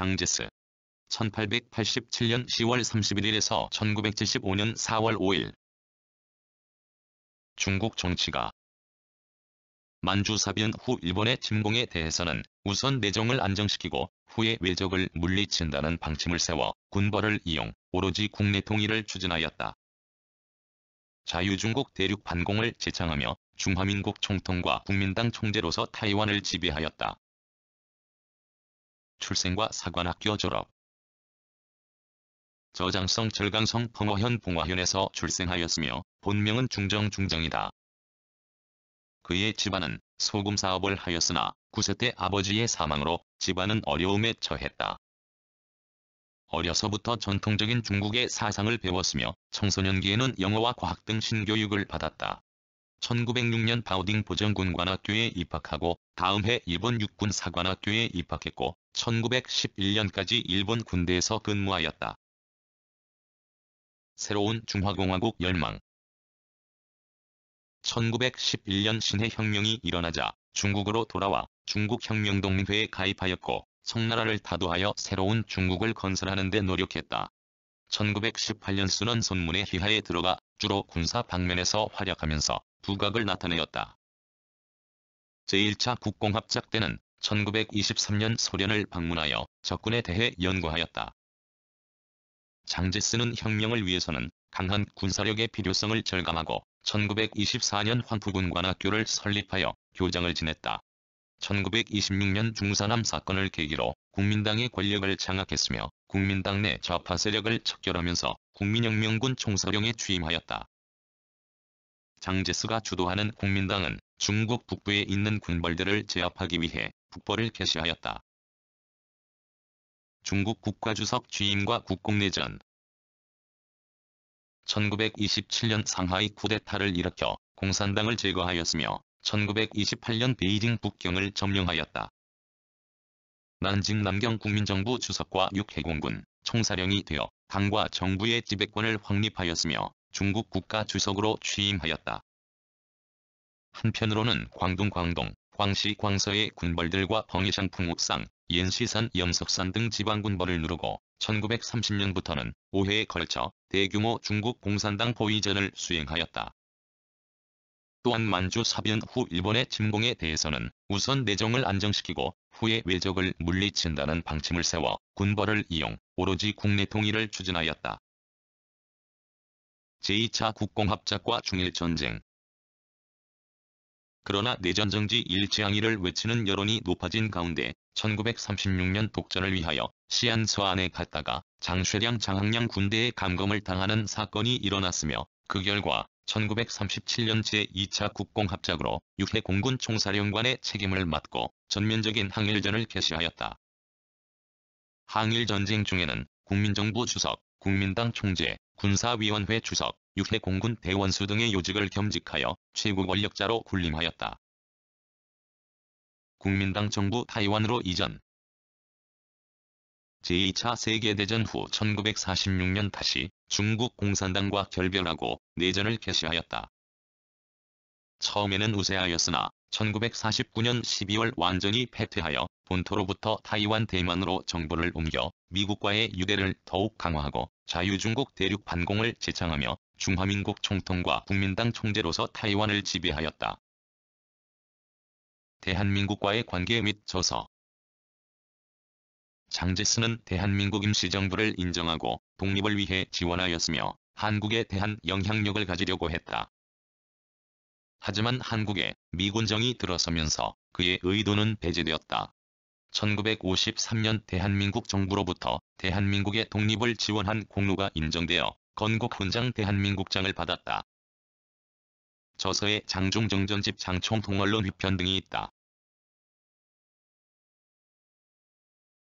장제스 1887년 10월 31일에서 1975년 4월 5일 중국 정치가 만주사변 후 일본의 침공에 대해서는 우선 내정을 안정시키고 후에 외적을 물리친다는 방침을 세워 군벌을 이용 오로지 국내 통일을 추진하였다. 자유중국 대륙 반공을 제창하며 중화민국 총통과 국민당 총재로서 타이완을 지배하였다. 출생과 사관학교 졸업. 저장성 절강성 펑어현 봉화현에서 출생하였으며 본명은 중정중정이다. 그의 집안은 소금 사업을 하였으나 9세 때 아버지의 사망으로 집안은 어려움에 처했다. 어려서부터 전통적인 중국의 사상을 배웠으며 청소년기에는 영어와 과학 등 신교육을 받았다. 1906년 바우딩 보정군관학교에 입학하고 다음 해 일본 육군 사관학교에 입학했고 1911년까지 일본 군대에서 근무하였다. 새로운 중화공화국 열망 1911년 신해혁명이 일어나자 중국으로 돌아와 중국혁명동맹회에 가입하였고 청나라를 타도하여 새로운 중국을 건설하는 데 노력했다. 1918년 수원 손문의 휘하에 들어가 주로 군사 방면에서 활약하면서 부각을 나타내었다. 제1차 국공합작 때는 1923년 소련을 방문하여 적군에 대해 연구하였다. 장제스는 혁명을 위해서는 강한 군사력의 필요성을 절감하고 1924년 환부군관학교를 설립하여 교장을 지냈다. 1926년 중사남 사건을 계기로 국민당의 권력을 장악했으며 국민당 내 좌파 세력을 척결하면서 국민혁명군 총사령에 취임하였다. 장제스가 주도하는 국민당은 중국 북부에 있는 군벌들을 제압하기 위해 북벌을 개시하였다. 중국 국가주석 취임과 국공내전 1927년 상하이 쿠데타를 일으켜 공산당을 제거하였으며 1928년 베이징 북경을 점령하였다. 난징 남경 국민정부 주석과 육해공군 총사령이 되어 당과 정부의 지배권을 확립하였으며 중국 국가 주석으로 취임하였다. 한편으로는 광둥 광동 광시 광서의 군벌들과 벙이산 풍옥상, 옌시산 염석산 등 지방 군벌을 누르고 1930년부터는 5회에 걸쳐 대규모 중국 공산당 포위전을 수행하였다. 또한 만주 사변 후 일본의 침공에 대해서는 우선 내정을 안정시키고 후에 외적을 물리친다는 방침을 세워 군벌을 이용 오로지 국내 통일을 추진하였다. 제2차 국공합작과 중일전쟁, 그러나 내전정지 일치항의를 외치는 여론이 높아진 가운데 1936년 독전을 위하여 시안 서안에 갔다가 장쇠량 장항량 군대에 감금을 당하는 사건이 일어났으며 그 결과 1937년 제2차 국공합작으로 육해 공군 총사령관의 책임을 맡고 전면적인 항일전을 개시하였다. 항일전쟁 중에는 국민정부 주석, 국민당 총재, 군사위원회 주석, 육해 공군 대원수 등의 요직을 겸직하여 최고 권력자로 군림하였다. 국민당 정부 타이완으로 이전 제2차 세계대전 후 1946년 다시 중국 공산당과 결별하고 내전을 개시하였다. 처음에는 우세하였으나 1949년 12월 완전히 패퇴하여 본토로부터 타이완 대만으로 정부를 옮겨 미국과의 유대를 더욱 강화하고 자유중국 대륙 반공을 제창하며 중화민국 총통과 국민당 총재로서 타이완을 지배하였다. 대한민국과의 관계 및 저서 장제스는 대한민국 임시정부를 인정하고 독립을 위해 지원하였으며 한국에 대한 영향력을 가지려고 했다. 하지만 한국에 미군정이 들어서면서 그의 의도는 배제되었다. 1953년 대한민국 정부로부터 대한민국의 독립을 지원한 공로가 인정되어 건국훈장 대한민국장을 받았다. 저서에 장중정전집 장총동언론 위편 등이 있다.